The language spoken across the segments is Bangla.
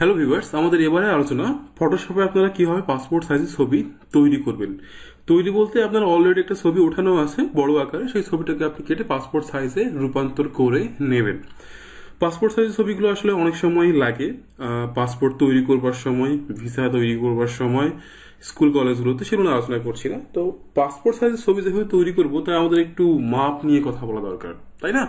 হ্যালো ভিভার্স আমাদের এবারে আলোচনা ফটোশপে আপনারা কীভাবে পাসপোর্ট সাইজের ছবি তৈরি করবেন তৈরি বলতে আপনার অলরেডি একটা ছবি ওঠানো আছে বড় আকারে সেই ছবিটাকে আপনি কেটে পাসপোর্ট সাইজে রূপান্তর করে নেবেন পাসপোর্ট সাইজের ছবিগুলো আসলে অনেক সময় লাগে পাসপোর্ট তৈরি করবার সময় ভিসা তৈরি করবার সময় স্কুল কলেজগুলোতে সেগুলো আলোচনা করছি না তো পাসপোর্ট সাইজের ছবি যেভাবে তৈরি করবো তাই আমাদের একটু মাপ নিয়ে কথা বলা দরকার তাই না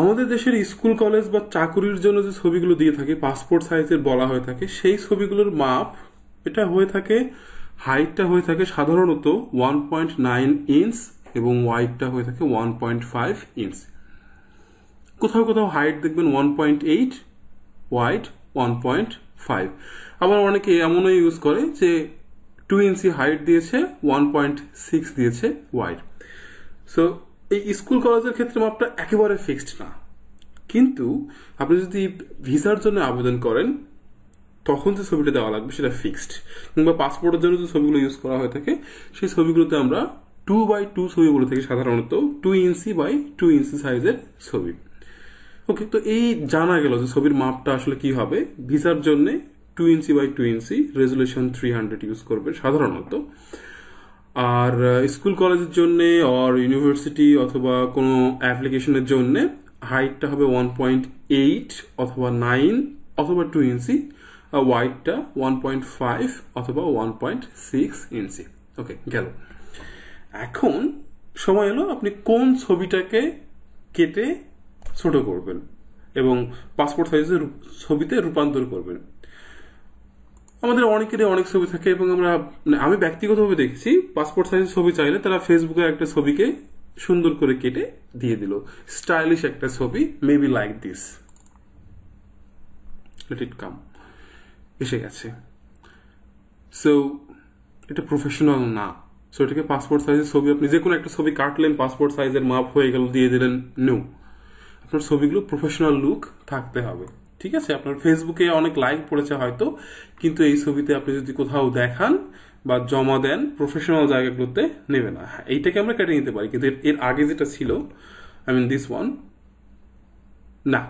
আমাদের দেশের স্কুল কলেজ বা চাকুরির জন্য যে ছবিগুলো দিয়ে থাকে পাসপোর্ট সাইজের বলা হয়ে থাকে সেই ছবিগুলোর মাপ এটা হয়ে থাকে হাইটটা হয়ে থাকে সাধারণত ওয়ান পয়েন্ট নাইন ইঞ্চ এবং ওয়াইডটা হয়ে থাকে ওয়ান পয়েন্ট ফাইভ ইঞ্চ কোথাও কোথাও হাইট দেখবেন one point eight wide one point five আবার অনেকে এমনও ইউজ করে যে টু ইঞ্চি হাইট দিয়েছে ওয়ান পয়েন্ট সিক্স দিয়েছে ওয়াইড সো এই স্কুল কলেজের ক্ষেত্রে মাপটা একেবারে ফিক্সড না কিন্তু আপনি যদি ভিসার জন্য আবেদন করেন তখন যে ছবিটা দেওয়া লাগবে সেটা ফিক্সড কিংবা পাসপোর্টের জন্য যে ছবিগুলো ইউজ করা হয়ে থাকে সেই ছবিগুলোতে আমরা টু বাই টু ছবি বলে থাকি সাধারণত two inch by two inch সাইজের ছবি ওকে তো এই জানা গেল যে ছবির মাপটা আসলে কি হবে ভিসার জন্য two inch by two inch resolution three hundred use করবে সাধারণত আর স্কুল কলেজের জন্যে অর ইউনিভার্সিটি অথবা কোনো অ্যাপ্লিকেশনের জন্যে হাইটটা হবে ওয়ান পয়েন্ট এইট অথবা নাইন অথবা টু ইঞ্চি আর ওয়াইডটা ওয়ান পয়েন্ট ফাইভ অথবা one point six inch okay গেল এখন সময় এলো আপনি কোন ছবিটাকে কেটে ছোট করবেন এবং পাসপোর্ট সাইজের ছবিতে রূপান্তর করবেন আমাদের অনেকেরই অনেক ছবি থাকে এবং আমরা মানে আমি ব্যক্তিগতভাবে দেখেছি পাসপোর্ট সাইজ ছবি চাইলে তারা ফেসবুকে একটা ছবিকে সুন্দর করে কেটে দিয়ে দিল স্টাইলিশ একটা ছবি maybe like this let it come এসে গেছে সো এটা প্রফেশনাল না সো এটাকে পাসপোর্ট সাইজের ছবি আপনি যে কোনো একটা ছবি কাটলেন পাসপোর্ট সাইজের মাপ হয়ে গেল দিয়ে দিলেন নো আপনার ছবিগুলো প্রফেশনাল লুক থাকতে হবে ঠিক আছে আপনার ফেসবুকে অনেক লাইক পড়েছে হয়তো কিন্তু এই ছবিতে আপনি যদি কোথাও দেখান বা জমা দেন প্রফেশনাল জায়গাগুলোতে নেবে না হ্যাঁ, এইটাকে আমরা কেটে নিতে পারি কিন্তু এর আগে যেটা ছিল আই মিন দিস ওয়ান না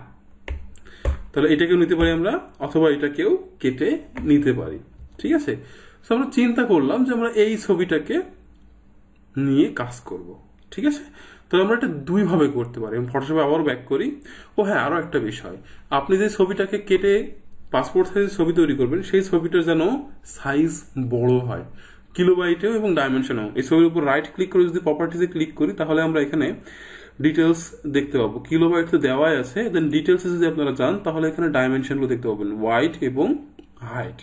তাহলে এটাকেও নিতে পারি আমরা অথবা এটাকেও কেটে নিতে পারি ঠিক আছে তো আমরা চিন্তা করলাম যে আমরা এই ছবিটাকে নিয়ে কাজ করব ঠিক আছে তাহলে আমরা এটা দুইভাবে করতে পারি আমি ফটোশপে আবারও ব্যাক করি ও হ্যাঁ আরও একটা বিষয় আপনি যে ছবিটাকে কেটে পাসপোর্ট সাইজের ছবি তৈরি করবেন সেই ছবিটা যেন সাইজ বড় হয় কিলোবাইটেও এবং ডাইমেনশনেও এই ছবির উপর রাইট ক্লিক করে যদি প্রপার্টিসে ক্লিক করি তাহলে আমরা এখানে ডিটেলস দেখতে পাবো কিলোবাইট তো দেওয়াই আছে দেন ডিটেলসে যদি আপনারা যান তাহলে এখানে ডাইমেনশনগুলো দেখতে পাবেন হোয়াইট এবং হাইট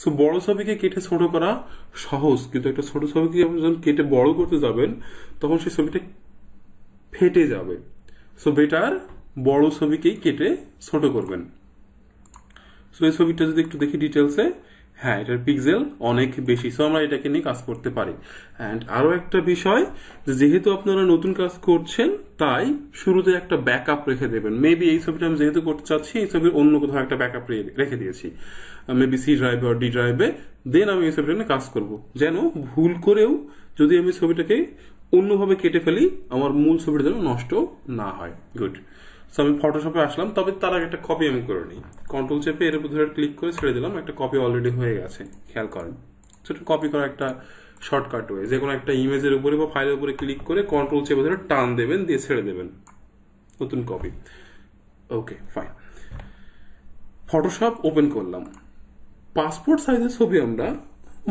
সো বড় ছবিকে কেটে ছোট করা সহজ কিন্তু একটা ছোট ছবিকে আপনি যখন কেটে বড় করতে যাবেন তখন সেই ছবিটা ফেটে যাবে সো বেটার বড় ছবিকেই কেটে ছোট করবেন সো এই ছবিটা যদি একটু দেখি ডিটেলসে হ্যাঁ এটার পিক্সেল অনেক বেশি সো আমরা এটাকে নিয়ে কাজ করতে পারি অ্যান্ড আরও একটা বিষয় যেহেতু আপনারা নতুন কাজ করছেন তাই শুরুতে একটা ব্যাকআপ রেখে দেবেন মেবি এই ছবিটা আমি যেহেতু করতে চাচ্ছি এই ছবির অন্য কোথাও একটা ব্যাকআপ রেখে দিয়েছি মেবি সি ড্রাইভে আর ডি ড্রাইভে দেন আমি এই ছবিটা নিয়ে কাজ করব যেন ভুল করেও যদি আমি ছবিটাকে অন্যভাবে কেটে ফেলি আমার মূল ছবিটা যেন নষ্ট না হয় গুড সো আমি ফটোশপে আসলাম তবে তার আগে একটা কপি আমি করে নিই কন্ট্রোল চেপে এর উপর ধরে ক্লিক করে ছেড়ে দিলাম একটা কপি অলরেডি হয়ে গেছে খেয়াল করেন সেটা কপি করা একটা শর্টকাট ওয়ে যে কোনো একটা ইমেজের উপরে বা ফাইলের উপরে ক্লিক করে কন্ট্রোল চেপে ধরে টান দেবেন দিয়ে ছেড়ে দেবেন নতুন copy okay fine Photoshop open করলাম পাসপোর্ট সাইজের ছবি আমরা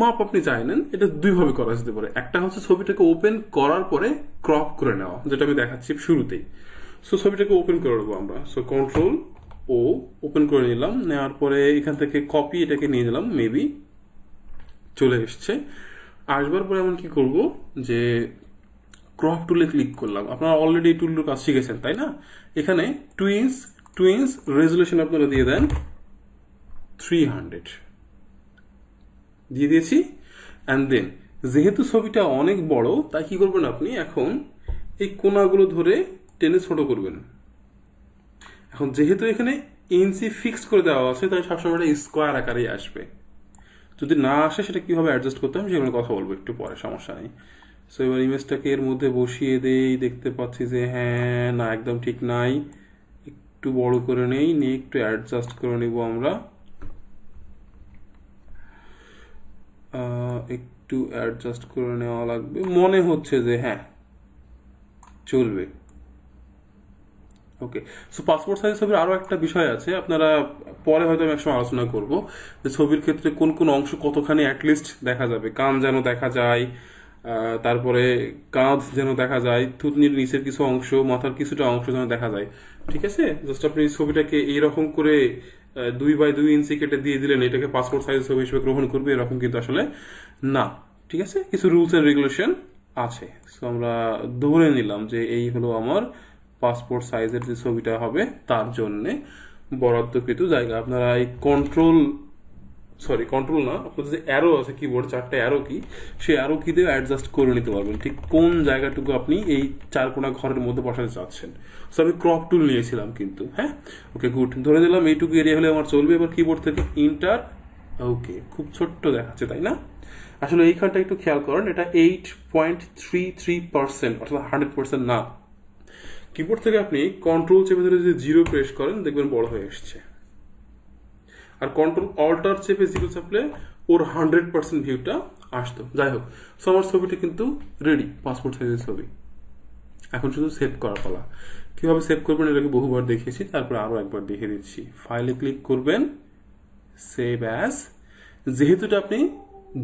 মাপ আপনি চাইলেন এটা দুইভাবে করা যেতে পারে একটা হচ্ছে ছবিটাকে ওপেন করার পরে ক্রপ করে নেওয়া যেটা আমি দেখাচ্ছি শুরুতেই সো ছবিটাকে ওপেন করে নেবো আমরা সো কন্ট্রোল ও ওপেন করে নিলাম নেওয়ার পরে এখান থেকে কপি এটাকে নিয়ে নিলাম মেবি চলে এসছে আসবার পরে আমি কি করব যে ক্রপ টুলে ক্লিক করলাম আপনারা অলরেডি টুলটার কাজ শিখেছেন তাই না এখানে টুইন্স টুইন্স রেজুলেশন আপনারা দিয়ে দেন থ্রি হান্ড্রেড দিয়ে দিয়েছি অ্যান্ড দেন যেহেতু ছবিটা অনেক বড় তাই কী করবেন আপনি এখন এই কোনাগুলো ধরে টেনে ছোট করবেন এখন যেহেতু এখানে ইঞ্চি ফিক্স করে দেওয়া আছে তাই সবসময় স্কোয়ার আকারেই আসবে যদি না আসে সেটা কীভাবে অ্যাডজাস্ট করতে হবে সেগুলো কথা বলবো একটু পরে সমস্যা নেই সো এবার ইমেজটাকে এর মধ্যে বসিয়ে দেই দেখতে পাচ্ছি যে হ্যাঁ না একদম ঠিক নাই একটু বড় করে নেই নিয়ে একটু অ্যাডজাস্ট করে নেব আমরা একটু অ্যাডজাস্ট করে নেওয়া লাগবে মনে হচ্ছে যে হ্যাঁ চলবে ওকে সো পাসপোর্ট সাইজ ছবির আরও একটা বিষয় আছে আপনারা পরে হয়তো আমি একসময় আলোচনা করবো যে ছবির ক্ষেত্রে কোন কোন অংশ কতখানি অ্যাটলিস্ট দেখা যাবে কান যেন দেখা যায় তারপরে কাঁধ যেন দেখা যায় থুতনির নিচের কিছু অংশ মাথার কিছুটা অংশ যেন দেখা যায় ঠিক আছে জাস্ট আপনি ছবিটাকে এইরকম করে দুই বাই দুই ইঞ্চি কেটে দিয়ে দিলেন এটাকে পাসপোর্ট সাইজ ছবি হিসেবে গ্রহণ করবে এরকম কিন্তু আসলে না ঠিক আছে কিছু রুলস অ্যান্ড রেগুলেশন আছে সো আমরা ধরে নিলাম যে এই হলো আমার পাসপোর্ট সাইজের যে ছবিটা হবে তার জন্যে বরাদ্দকৃত জায়গা আপনারা এই কন্ট্রোল সরি কন্ট্রোল না আপনাদের যে অ্যারো আছে কিবোর্ড চারটে অ্যারো কি সেই অ্যারো কি দিয়ে অ্যাডজাস্ট করে নিতে পারবেন ঠিক কোন জায়গাটুকু আপনি এই চার কোনা ঘরের মধ্যে বসাতে চাচ্ছেন সো আমি ক্রপ টুল নিয়েছিলাম কিন্তু হ্যাঁ ওকে গুড ধরে দিলাম এইটুকু এরিয়া হলে আমার চলবে এবার কিবোর্ড থেকে ইন্টার ওকে খুব ছোট্ট দেখাচ্ছে তাই না আসলে এইখানটা একটু খেয়াল করেন এটা eight point three three percent অর্থাৎ হান্ড্রেড পার্সেন্ট না কিবোর্ড থেকে আপনি কন্ট্রোল চেপে ধরে যদি জিরো প্রেস করেন দেখবেন বড় হয়ে এসছে আর কন্ট্রোল অল্টার চেপে জিরো চাপলে ওর হান্ড্রেড পার্সেন্ট ভিউটা আসতো যাই হোক সো আমার ছবিটা কিন্তু রেডি পাসপোর্ট সাইজের ছবি এখন শুধু সেভ করা পালা কীভাবে সেভ করবেন এটাকে বহুবার দেখিয়েছি তারপর আরও একবার দেখে দিচ্ছি ফাইলে ক্লিক করবেন সেভ অ্যাস যেহেতুটা আপনি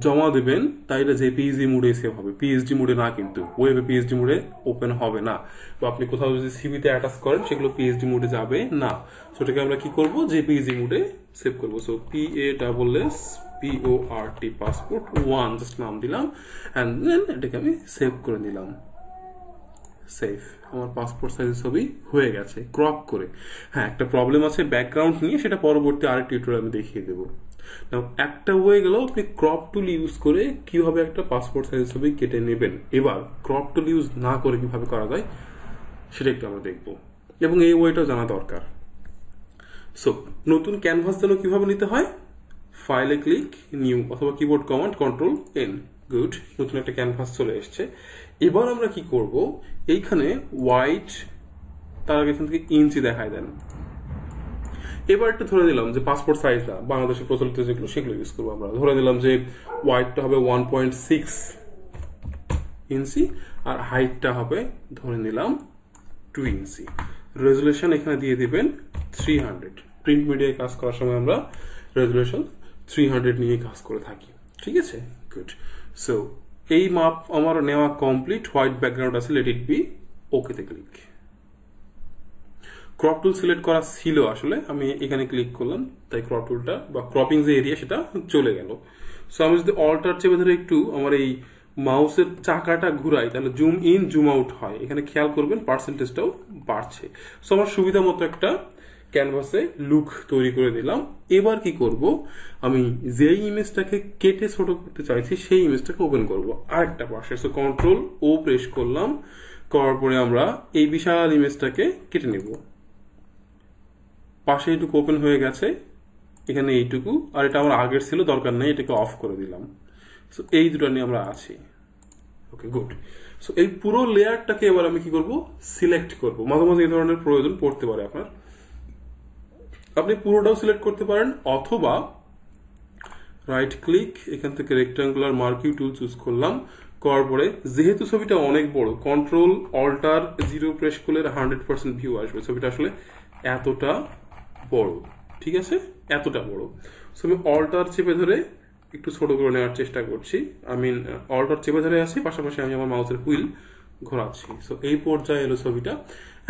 জমা দেবেন তাই এটা যে পিএইচডি মুডে সেভ হবে পিএইচডি মুডে না কিন্তু ওয়েবে পিএইচডি মোডে ওপেন হবে না বা আপনি কোথাও যদি সিভিতে অ্যাটাচ করেন সেগুলো পিএইচডি মুডে যাবে না সো এটাকে আমরা কি করব যে পিএইচডি মুডে সেভ করব so P A double S P O R T passport one just নাম দিলাম অ্যান্ড দেন এটাকে আমি সেভ করে নিলাম সেফ আমার পাসপোর্ট সাইজ ছবি হয়ে গেছে ক্রপ করে হ্যাঁ একটা প্রবলেম আছে ব্যাকগ্রাউন্ড নিয়ে সেটা পরবর্তী আরেক টিউটোরিয়াল আমি দেখিয়ে দেবো নাও একটা হয়ে গেল আপনি ক্রপ টুল ইউজ করে কিভাবে একটা পাসপোর্ট সাইজ ছবি কেটে নেবেন এবার ক্রপ টুল ইউজ না করে কিভাবে করা যায় সেটা একটু আমরা দেখব এবং এই ওয়েটাও জানা দরকার সো নতুন ক্যানভাস যেন কিভাবে নিতে হয় ফাইলে ক্লিক নিউ অথবা keyboard command control N good নতুন একটা ক্যানভাস চলে এসছে এবার আমরা কি করব এইখানে হোয়াইট তার আগে এখান থেকে ইঞ্চি দেখায় দেন এবার একটু ধরে দিলাম যে পাসপোর্ট সাইজটা বাংলাদেশে প্রচলিত যেগুলো সেগুলো ইউজ করবো আমরা ধরে দিলাম যে ওয়াইডটা হবে ওয়ান পয়েন্ট সিক্স ইঞ্চি আর হাইটটা হবে ধরে নিলাম টু ইঞ্চি রেজুলেশন এখানে দিয়ে দিবেন থ্রি হান্ড্রেড প্রিন্ট মিডিয়ায় কাজ করার সময় আমরা রেজুলেশন থ্রি হান্ড্রেড নিয়ে কাজ করে থাকি ঠিক আছে গুড সো এই মাপ আমার নেওয়া কমপ্লিট হোয়াইট ব্যাকগ্রাউন্ড আছে লেট ইট বি ওকেতে ক্লিক ক্রপ টুল সিলেক্ট করা ছিল আসলে আমি এখানে ক্লিক করলাম তাই ক্রপ টুলটা বা ক্রপিং যে এরিয়া সেটা চলে গেল সো আমি যদি অল্টার চেপে ধরে একটু আমার এই মাউসের চাকাটা ঘুরাই তাহলে জুম ইন জুম আউট হয় এখানে খেয়াল করবেন পার্সেন্টেজটাও বাড়ছে সো আমার সুবিধা মতো একটা ক্যানভাসে লুক তৈরি করে দিলাম এবার কি করব আমি যেই ইমেজটাকে কেটে ছোট করতে চাইছি সেই ইমেজটাকে ওপেন করব আরেকটা পাশে সো কন্ট্রোল ও প্রেস করলাম করার পরে আমরা এই বিশাল ইমেজটাকে কেটে নেব পাশে এইটুকু ওপেন হয়ে গেছে এখানে এইটুকু আর এটা আমার আগের ছিল দরকার নেই এটাকে অফ করে দিলাম সো এই দুটো নিয়ে আমরা আছি ওকে গুড সো এই পুরো লেয়ারটাকে এবার আমি কি করব সিলেক্ট করব মাঝে মাঝে এই ধরনের প্রয়োজন পড়তে পারে আপনার আপনি পুরোটাও সিলেক্ট করতে পারেন অথবা রাইট ক্লিক এখান থেকে রেক্টাঙ্গুলার মার্কিউ টুল চুজ করলাম করার পরে যেহেতু ছবিটা অনেক বড় কন্ট্রোল অল্টার জিরো প্রেস করলে হান্ড্রেড পার্সেন্ট ভিউ আসবে ছবিটা আসলে এতটা বড় ঠিক আছে এতটা বড় সো আমি অল্টার চেপে ধরে একটু ছোট করে নেওয়ার চেষ্টা করছি আমি অল্টার চেপে ধরে আছি পাশাপাশি আমি আমার মাউসের হুইল ঘোরাচ্ছি সো এই পর্যায়ে এলো ছবিটা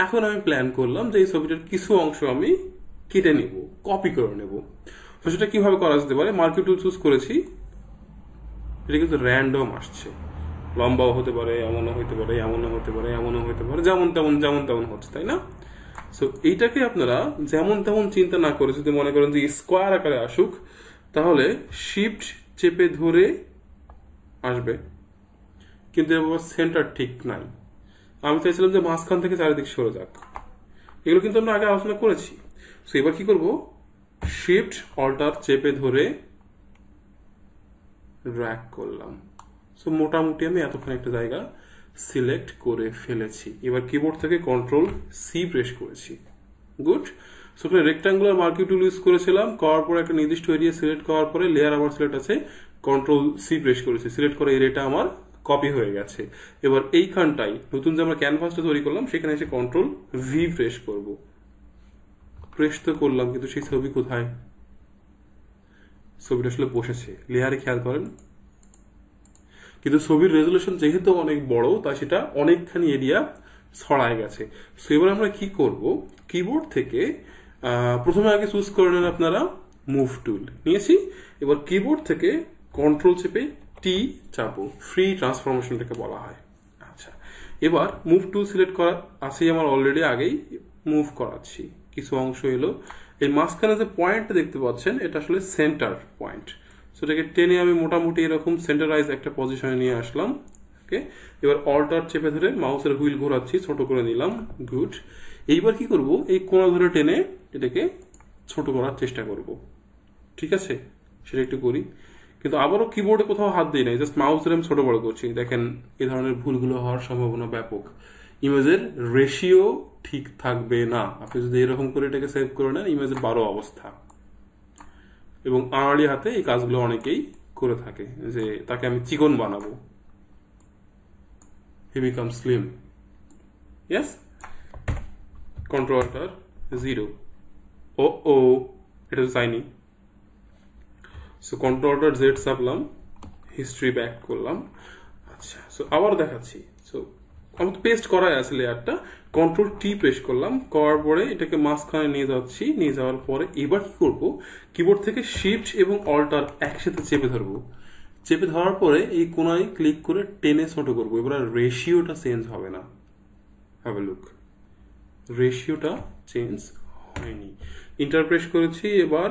এখন আমি প্ল্যান করলাম যে এই ছবিটার কিছু অংশ আমি কেটে নেব কপি করে নেব তো সেটা কীভাবে করা যেতে পারে মার্কেট টুল চুজ করেছি এটা কিন্তু র্যান্ডম আসছে লম্বাও হতে পারে এমনও হতে পারে এমনও হতে পারে এমনও হতে পারে যেমন তেমন যেমন তেমন হচ্ছে তাই না সো এইটাকে আপনারা যেমন তেমন চিন্তা না করে যদি মনে করেন যে স্কোয়ার আকারে আসুক তাহলে শিফট চেপে ধরে আসবে কিন্তু এবার সেন্টার ঠিক নাই আমি চাইছিলাম যে মাঝখান থেকে চারিদিক সরে যাক এগুলো কিন্তু আমরা আগে আলোচনা করেছি সো এবার কি করব শিফট অল্টার চেপে ধরে ড্র্যাক করলাম সো মোটামুটি আমি এতক্ষণ একটা জায়গা সিলেক্ট করে ফেলেছি এবার কিবোর্ড থেকে কন্ট্রোল সি প্রেস করেছি গুড সো এখানে রেক্টাঙ্গুলার মার্কিং টুল ইউজ করেছিলাম করার পরে একটা নির্দিষ্ট এরিয়া সিলেক্ট করার পরে লেয়ার আবার সিলেক্ট আছে কন্ট্রোল সি প্রেস করেছি সিলেক্ট করে এরিয়াটা আমার কপি হয়ে গেছে এবার এইখানটাই নতুন যে আমরা ক্যানভাসটা তৈরি করলাম সেখানে এসে কন্ট্রোল ভি প্রেস করব প্রেস তো করলাম কিন্তু সেই ছবি কোথায় ছবিটা আসলে বসেছে লেয়ারে খেয়াল করেন কিন্তু ছবির রেজলিউশন যেহেতু অনেক বড় তা সেটা অনেকখানি এরিয়া ছড়ায় গেছে সো এবার আমরা কি করব কিবোর্ড থেকে প্রথমে আগে চুজ করে নেন আপনারা মুভ টুল নিয়েছি এবার কিবোর্ড থেকে কন্ট্রোল চেপে টি চাপো ফ্রি ট্রান্সফরমেশনটাকে বলা হয় আচ্ছা এবার মুভ টুল সিলেক্ট করা আছেই আমার অলরেডি আগেই মুভ করাচ্ছি কিছু অংশ এলো এই মাঝখানে যে পয়েন্টটা দেখতে পাচ্ছেন এটা আসলে সেন্টার পয়েন্ট সেটাকে টেনে আমি মোটামুটি এরকম সেন্টারাইজ একটা পজিশনে নিয়ে আসলাম ওকে এবার অল্টার চেপে ধরে মাউসের হুইল ঘোরাচ্ছি ছোট করে নিলাম গুড এইবার কি করব এই কোণা ধরে টেনে এটাকে ছোট করার চেষ্টা করব ঠিক আছে সেটা একটু করি কিন্তু আবারও কিবোর্ডে কোথাও হাত দিই নাই জাস্ট মাউসের আমি ছোট বড় করছি দেখেন এই ধরনের ভুলগুলো হওয়ার সম্ভাবনা ব্যাপক ইমেজের রেশিও ঠিক থাকবে না আপনি যদি এরকম করে এটাকে সেভ করে নেন ইমেজের বারো অবস্থা এবং আড়ালি হাতে এই কাজগুলো অনেকেই করে থাকে যে তাকে আমি চিকন বানাবো হি বিকাম স্লিম ইয়েস কন্ট্রোলটার জিরো ও ও এটা চাইনি সো কন্ট্রোয়ার্টার জেড সাপলাম হিস্ট্রি ব্যাক করলাম আচ্ছা সো আবার দেখাচ্ছি সো আমাকে পেস্ট করাই আছে লেয়ারটা কন্ট্রোল টি প্রেস করলাম করার পরে এটাকে মাঝখানে নিয়ে যাচ্ছি নিয়ে যাওয়ার পরে এবার কি করব কিবোর্ড থেকে শিফট এবং অল্টার একসাথে চেপে ধরবো চেপে ধরার পরে এই কোনায় ক্লিক করে টেনে ছোটো করবো এবার রেশিওটা চেঞ্জ হবে না হ্যাভ লুক রেশিওটা চেঞ্জ হয়নি ইন্টারপ্রেস করেছি এবার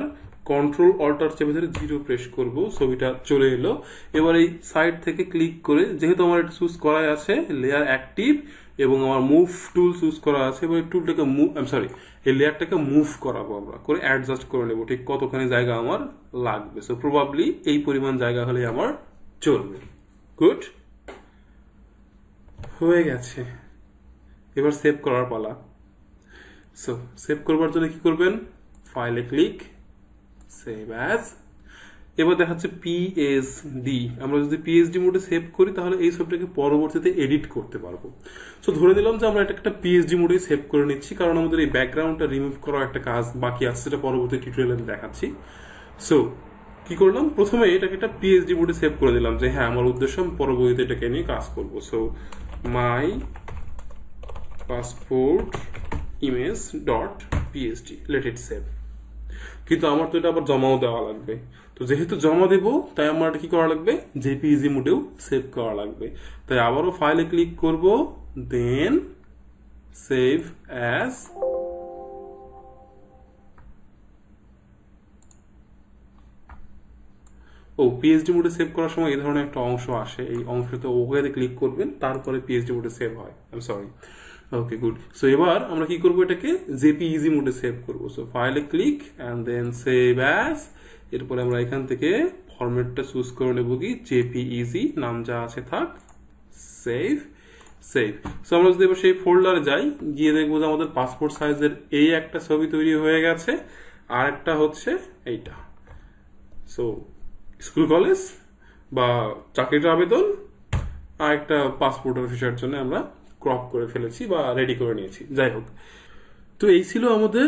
কন্ট্রোল অল্টার চেপে ধরে জিরো প্রেস করব ছবিটা চলে এলো এবার এই সাইড থেকে ক্লিক করে যেহেতু আমার এটা চুজ করাই আছে লেয়ার অ্যাক্টিভ এবং আমার মুভ টুল চুজ করা আছে এবার এই টুলটাকে মুভ আমি সরি এই লেয়ারটাকে মুভ করাবো আমরা করে অ্যাডজাস্ট করে নেবো ঠিক কতখানি জায়গা আমার লাগবে সো প্রবাবলি এই পরিমাণ জায়গা হলে আমার চলবে গুড হয়ে গেছে এবার সেভ করার পালা সো সেভ করবার জন্য কি করবেন ফাইলে ক্লিক সেভ অ্যাজ এবার দেখা হচ্ছে পিএসডি আমরা যদি পিএইচডি মোডে সেভ করি তাহলে এই সবটাকে পরবর্তীতে এডিট করতে পারবো সো ধরে নিলাম যে আমরা এটা একটা পিএইচডি মোডে সেভ করে নিচ্ছি কারণ আমাদের এই ব্যাকগ্রাউন্ডটা রিমুভ করার একটা কাজ বাকি আছে সেটা পরবর্তী টিউটোরিয়ালে আমি দেখাচ্ছি সো কি করলাম প্রথমে এটাকে একটা পিএইচডি মোডে সেভ করে দিলাম যে হ্যাঁ আমার উদ্দেশ্য আমি পরবর্তীতে এটাকে নিয়ে কাজ করব so my passport image dot PHD let it save কিন্তু আমার তো এটা আবার জমাও দেওয়া লাগবে তো যেহেতু জমা দেব তাই আমার এটা কি করা লাগবে জেপিজি মোডেও সেভ করা লাগবে তাই আবারও ফাইলে ক্লিক করব দেন সেভ অ্যাজ ও পিএইচডি মোডে সেভ করার সময় এই ধরনের একটা অংশ আসে এই অংশতে ওকে ক্লিক করবেন তারপরে পিএইচডি মোডে সেভ হয় I am sorry okay good so এবার আমরা কি করব এটাকে জেপি ইজি মোডে সেভ করব সো ফাইলে click and then save as এরপরে আমরা এখান থেকে ফরম্যাটটা চুজ করে নেব কি জেপি ইজি নাম যা আছে থাক সেভ সেভ সো আমরা যদি এবার সেই ফোল্ডারে যাই গিয়ে দেখবো যে আমাদের পাসপোর্ট সাইজের এই একটা ছবি তৈরি হয়ে গেছে আর একটা হচ্ছে এইটা সো স্কুল কলেজ বা চাকরির আবেদন আর একটা পাসপোর্ট অফিসের জন্য আমরা ক্রপ করে ফেলেছি বা রেডি করে নিয়েছি যাই হোক তো এই ছিল আমাদের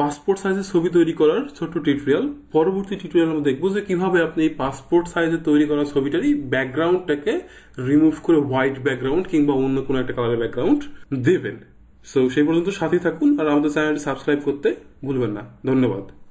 পাসপোর্ট সাইজের ছবি তৈরি করার ছোট্ট টিউটোরিয়াল পরবর্তী টিউটোরিয়াল আমরা দেখবো যে কিভাবে আপনি এই পাসপোর্ট সাইজে তৈরি করা ছবিটারই ব্যাকগ্রাউন্ডটাকে রিমুভ করে হোয়াইট ব্যাকগ্রাউন্ড কিংবা অন্য কোনো একটা কালারের ব্যাকগ্রাউন্ড দেবেন সো সেই পর্যন্ত সাথেই থাকুন আর আমাদের চ্যানেলটি সাবস্ক্রাইব করতে ভুলবেন না ধন্যবাদ